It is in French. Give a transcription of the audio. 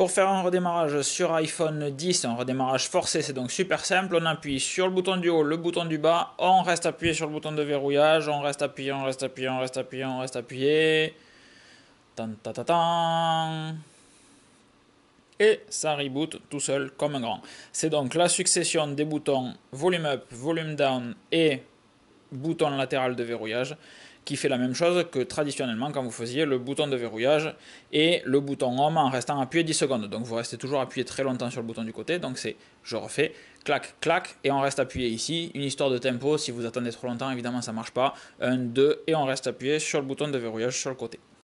Pour faire un redémarrage sur iPhone 10, un redémarrage forcé, c'est donc super simple. On appuie sur le bouton du haut, le bouton du bas, on reste appuyé sur le bouton de verrouillage, on reste appuyé, on reste appuyé, on reste appuyé, on reste appuyé. Tan, Et ça reboot tout seul comme un grand. C'est donc la succession des boutons volume up, volume down et bouton latéral de verrouillage qui fait la même chose que traditionnellement quand vous faisiez le bouton de verrouillage et le bouton home en restant appuyé 10 secondes. Donc vous restez toujours appuyé très longtemps sur le bouton du côté. Donc c'est je refais, clac, clac, et on reste appuyé ici. Une histoire de tempo, si vous attendez trop longtemps, évidemment ça marche pas. 1, 2, et on reste appuyé sur le bouton de verrouillage sur le côté.